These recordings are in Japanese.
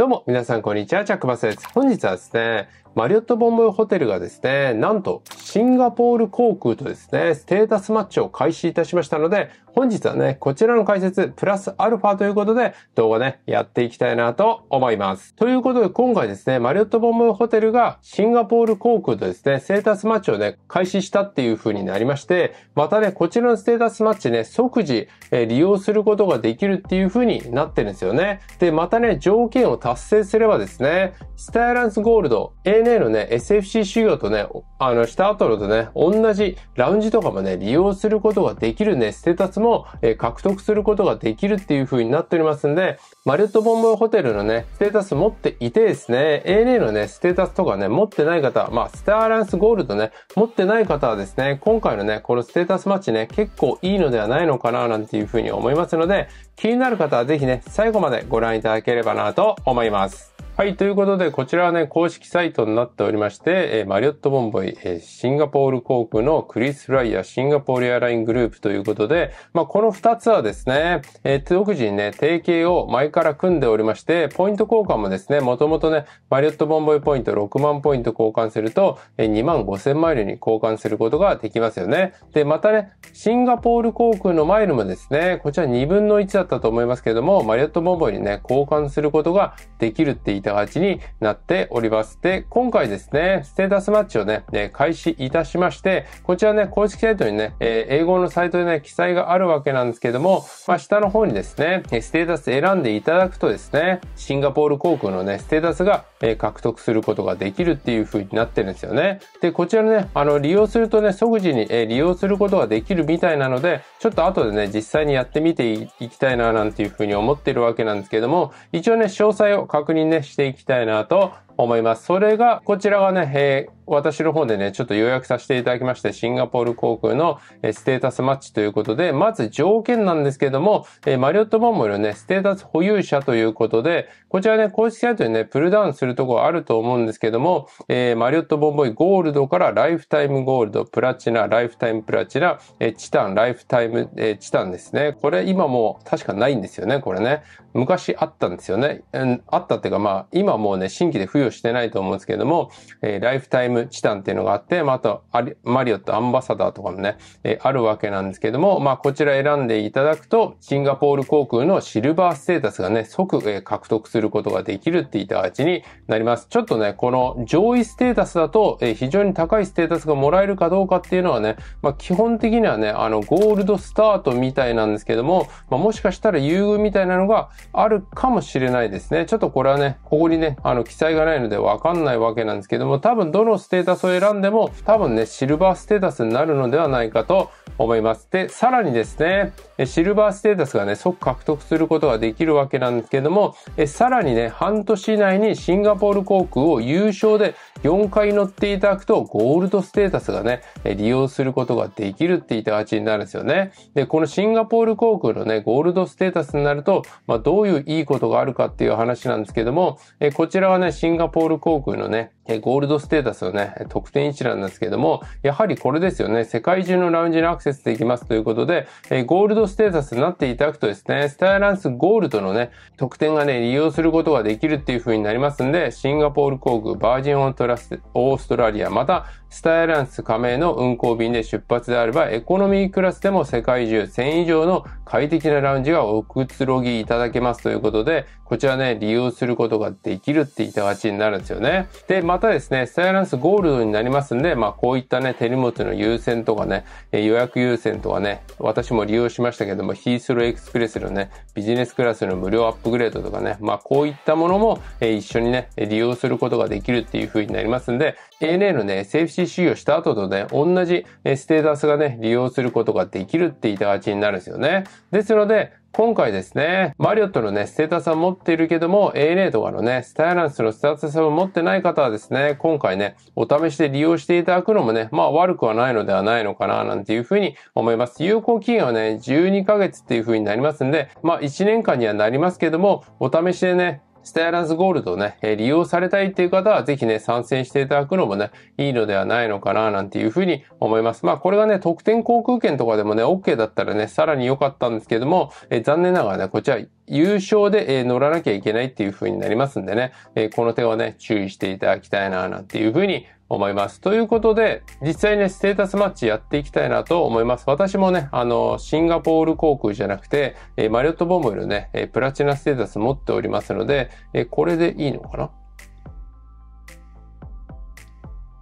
どうも、皆さん、こんにちは。チャックバスです。本日はですね、マリオットボンボイホテルがですね、なんとシンガポール航空とですね、ステータスマッチを開始いたしましたので、本日はね、こちらの解説プラスアルファということで動画ね、やっていきたいなと思います。ということで今回ですね、マリオットボンボイホテルがシンガポール航空とですね、ステータスマッチをね、開始したっていう風になりまして、またね、こちらのステータスマッチね、即時、え利用することができるっていう風になってるんですよね。で、またね、条件を達成すればですね、スタイランスゴールド、ANA のね、SFC 修行とね、あの、した後のとね、同じラウンジとかもね、利用することができるね、ステータスも、えー、獲得することができるっていう風になっておりますんで、マリオットボンボイホテルのね、ステータス持っていてですね、ANA のね、ステータスとかね、持ってない方、まあ、スターアランスゴールドね、持ってない方はですね、今回のね、このステータスマッチね、結構いいのではないのかな、なんていう風に思いますので、気になる方はぜひね、最後までご覧いただければなと思います。はい、ということで、こちらはね、公式サイトになっておりまして、えー、マリオットボンボイ、えー、シンガポール航空のクリス・フライヤー、シンガポールエアライングループということで、まあ、この2つはですね、えー、独自にね、提携を前から組んでおりまして、ポイント交換もですね、もともとね、マリオットボンボイポイント6万ポイント交換すると、えー、2万5千マイルに交換することができますよね。で、またね、シンガポール航空のマイルもですね、こちら2分の1だったと思いますけれども、マリオットボンボイにね、交換することができるって言いた形になっております。で、今回ですね、ステータスマッチをね、ね開始いたしまして、こちらね、公式サイトにね、えー、英語のサイトでね、記載があるわけなんですけども、まあ、下の方にですね、ステータス選んでいただくとですね、シンガポール航空のね、ステータスがえ獲得することができるっていう風になってるんですよね。で、こちらね、あの、利用するとね、即時に、え利用することができるみたいなので、ちょっと後でね、実際にやってみていきたいな、なんていう風に思ってるわけなんですけども、一応ね、詳細を確認ね、していきたいなと思います。それが、こちらがね、えー、私の方でね、ちょっと予約させていただきまして、シンガポール航空のステータスマッチということで、まず条件なんですけども、えー、マリオットボンボルね、ステータス保有者ということで、こちらね、公式サイトにね、プルダウンするとこあると思うんですけども、えー、マリオットボンボイゴールドからライフタイムゴールド、プラチナ、ライフタイムプラチナ、えー、チタン、ライフタイム、えー、チタンですね。これ今もう確かないんですよね、これね。昔あったんですよね。あったっていうかまあ、今もうね、新規で付与をしてないと思うんですけども、えー、ライフタイムチタンっていうのがあって、まあ、あとマリオットアンバサダーとかもね、えー、あるわけなんですけども、まあ、こちら選んでいただくと、シンガポール航空のシルバーステータスがね、即、えー、獲得することができるって言った形になります。ちょっとね、この上位ステータスだと、えー、非常に高いステータスがもらえるかどうかっていうのはね、まあ、基本的にはね、あの、ゴールドスタートみたいなんですけども、まあ、もしかしたら優遇みたいなのがあるかもしれないですね。ちょっとこれはね、ここにね、あの、記載がないのでわかんないわけなんですけども、多分どのステータスを選んでも、多分ね、シルバーステータスになるのではないかと思います。で、さらにですね、シルバーステータスがね、即獲得することができるわけなんですけども、えさらにね、半年以内にシンガポール航空を優勝で4回乗っていただくと、ゴールドステータスがね、利用することができるって言った形になるんですよね。で、このシンガポール航空のね、ゴールドステータスになると、まあ、どういういいことがあるかっていう話なんですけども、えこちらはね、シンガポール航空のね、えゴールドステータスのね、特典一覧なんですけれども、やはりこれですよね、世界中のラウンジにアクセスできますということで、えゴールドステータスになっていただくとですね、スタイランスゴールドのね、特典がね、利用することができるっていう風になりますんで、シンガポール航空、バージンオントラス、オーストラリア、また、スタイランス加盟の運航便で出発であれば、エコノミークラスでも世界中1000以上の快適なラウンジがおくつろぎいただけますということで、こちらね、利用することができるっていった形になるんですよね。で、またですね、スタイランスゴールドになりますんで、まあこういったね、手荷物の優先とかね、予約優先とかね、私も利用しましたけども、ヒースローエクスプレスのね、ビジネスクラスの無料アップグレードとかね、まあこういったものも一緒にね、利用することができるっていう風になりますんで、ANA のね、セ SFCC をした後とね、同じステータスがね、利用することができるっていった形になるんですよね。ですので、今回ですね、マリオットのね、ステータスは持っているけども、ANA とかのね、スタイランスのステータスを持ってない方はですね、今回ね、お試しで利用していただくのもね、まあ悪くはないのではないのかな、なんていうふうに思います。有効期限はね、12ヶ月っていうふうになりますんで、まあ1年間にはなりますけども、お試しでね、スタイランスゴールドをね、利用されたいっていう方は、ぜひね、参戦していただくのもね、いいのではないのかな、なんていうふうに思います。まあ、これがね、特典航空券とかでもね、OK だったらね、さらに良かったんですけども、え残念ながらね、こちら、優勝で乗らなきゃいけないっていう風になりますんでね、この点はね、注意していただきたいな、なんていう風に思います。ということで、実際ね、ステータスマッチやっていきたいなと思います。私もね、あの、シンガポール航空じゃなくて、えー、マリオットボムのね、えー、プラチナステータス持っておりますので、えー、これでいいのかな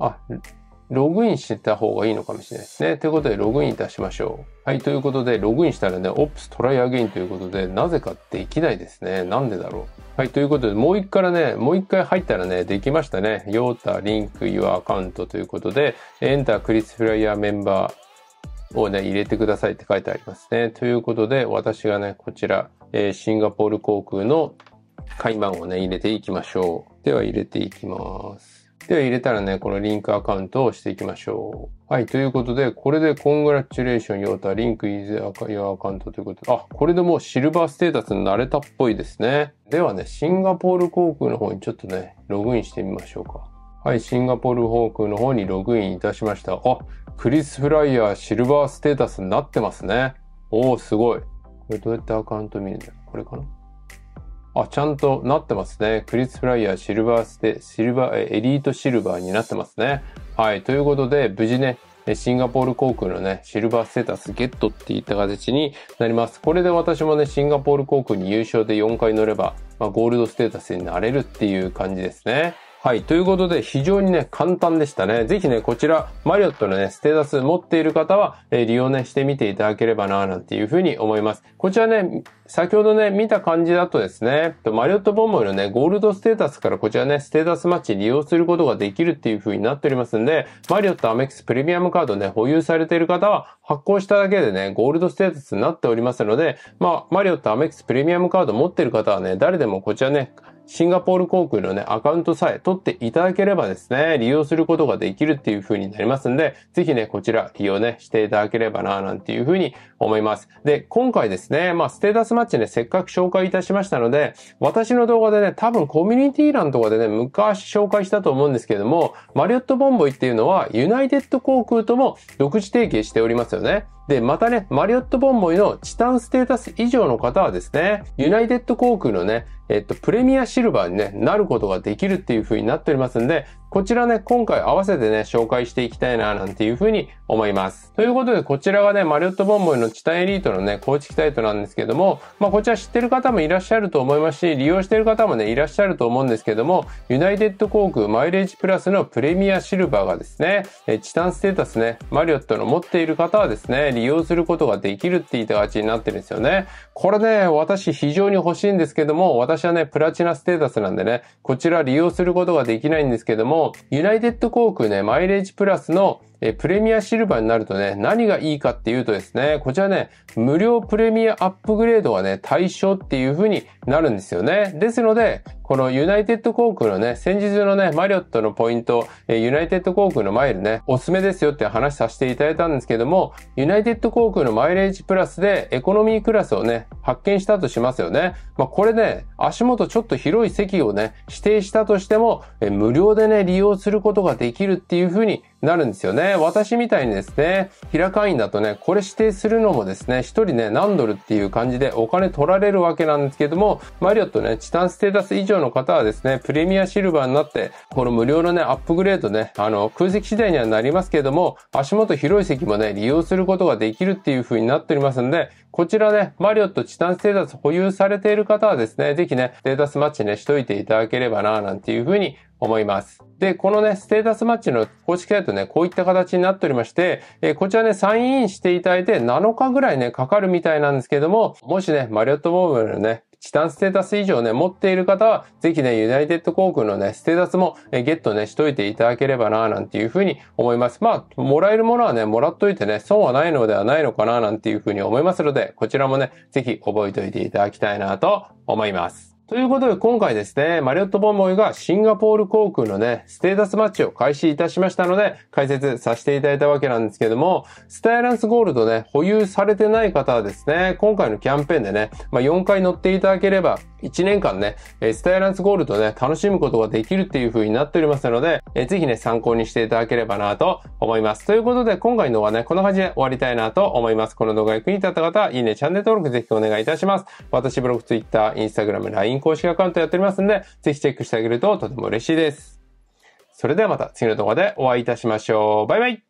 あ、ログインしてた方がいいのかもしれないですね。ということで、ログインいたしましょう。はい、ということで、ログインしたらね、ops try again ということで、なぜかできないですね。なんでだろう。はい、ということで、もう一回ね、もう一回入ったらね、できましたね。ヨータ、リンク、ユアアカウントということで、エンタークリスフライヤーメンバーをね、入れてくださいって書いてありますね。ということで、私がね、こちら、えー、シンガポール航空の会番をね、入れていきましょう。では、入れていきます。では入れたらね、このリンクアカウントをしていきましょう。はい。ということで、これでコングラチュレーション i o n Your l アカ k is y o u ということで、あ、これでもうシルバーステータスになれたっぽいですね。ではね、シンガポール航空の方にちょっとね、ログインしてみましょうか。はい、シンガポール航空の方にログインいたしました。あ、クリス・フライヤーシルバーステータスになってますね。おー、すごい。これどうやってアカウント見るんだこれかなあ、ちゃんとなってますね。クリス・フライヤー、シルバーステ、シルバー、エリートシルバーになってますね。はい。ということで、無事ね、シンガポール航空のね、シルバーステータスゲットっていった形になります。これで私もね、シンガポール航空に優勝で4回乗れば、まあ、ゴールドステータスになれるっていう感じですね。はい。ということで、非常にね、簡単でしたね。ぜひね、こちら、マリオットのね、ステータス持っている方は、えー、利用ね、してみていただければな、なんていうふうに思います。こちらね、先ほどね、見た感じだとですね、マリオットボンボイのね、ゴールドステータスからこちらね、ステータスマッチ利用することができるっていう風になっておりますんで、マリオットアメックスプレミアムカードね、保有されている方は、発行しただけでね、ゴールドステータスになっておりますので、まあ、マリオットアメックスプレミアムカード持ってる方はね、誰でもこちらね、シンガポール航空のね、アカウントさえ取っていただければですね、利用することができるっていう風になりますんで、ぜひね、こちら利用ね、していただければな、なんていう風に思います。で、今回ですね、まあ、ステータスマッチね、せっかく紹介いたしましたので、私の動画でね、多分コミュニティ欄とかでね、昔紹介したと思うんですけども、マリオットボンボイっていうのは、ユナイテッド航空とも独自提携しておりますよね。で、またね、マリオットボンボイのチタンステータス以上の方はですね、ユナイテッド航空のね、えっと、プレミアシルバーに、ね、なることができるっていう風になっておりますんで、こちらね、今回合わせてね、紹介していきたいな、なんていうふうに思います。ということで、こちらがね、マリオットボンボイのチタエリートのね、構築タイトなんですけども、まあ、こちら知ってる方もいらっしゃると思いますし、利用してる方もね、いらっしゃると思うんですけども、ユナイテッド航空マイレージプラスのプレミアシルバーがですね、えチタンステータスね、マリオットの持っている方はですね、利用することができるって言った形になってるんですよね。これね、私非常に欲しいんですけども、私はね、プラチナステータスなんでね、こちら利用することができないんですけども、ユナイテッド航空ね、マイレージプラスのえプレミアシルバーになるとね、何がいいかっていうとですね、こちらね、無料プレミアアップグレードはね、対象っていう風になるんですよね。ですので、このユナイテッド航空のね、先日のね、マリオットのポイント、えユナイテッド航空のマイルね、おすすめですよって話させていただいたんですけども、ユナイテッド航空のマイレージプラスでエコノミークラスをね、発見したとしますよね。まあ、これね、足元ちょっと広い席をね、指定したとしても、え無料でね、利用することができるっていう風になるんですよね。ね、私みたいにですね、平会員だとね、これ指定するのもですね、一人ね、何ドルっていう感じでお金取られるわけなんですけども、マリオットね、チタンステータス以上の方はですね、プレミアシルバーになって、この無料のね、アップグレードね、あの、空席次第にはなりますけども、足元広い席もね、利用することができるっていう風になっておりますんで、こちらね、マリオットチタンステータス保有されている方はですね、ぜひね、データスマッチね、しといていただければな、なんていう風に思います。で、このね、ステータスマッチの公式サイトね、こういった形になっておりまして、えー、こちらね、サインインしていただいて7日ぐらいね、かかるみたいなんですけども、もしね、マリオットボーブルのね、チタンステータス以上ね、持っている方は、ぜひね、ユナイテッド航空のね、ステータスも、えゲットね、しといていただければな、なんていうふうに思います。まあ、もらえるものはね、もらっといてね、損はないのではないのかな、なんていうふうに思いますので、こちらもね、ぜひ覚えておいていただきたいなと思います。ということで今回ですね、マリオットボンボイがシンガポール航空のね、ステータスマッチを開始いたしましたので、解説させていただいたわけなんですけども、スタイランスゴールドね、保有されてない方はですね、今回のキャンペーンでね、まあ、4回乗っていただければ、1年間ね、えスタイランスゴールドね、楽しむことができるっていう風になっておりますので、えー、ぜひね、参考にしていただければなと思います。ということで、今回のはね、こんな感じで終わりたいなと思います。この動画が役に立った方は、いいね、チャンネル登録ぜひお願いいたします。私ブログ、ツイッター、インスタグラム、LINE 公式アカウントやっておりますんで、ぜひチェックしてあげるととても嬉しいです。それではまた次の動画でお会いいたしましょう。バイバイ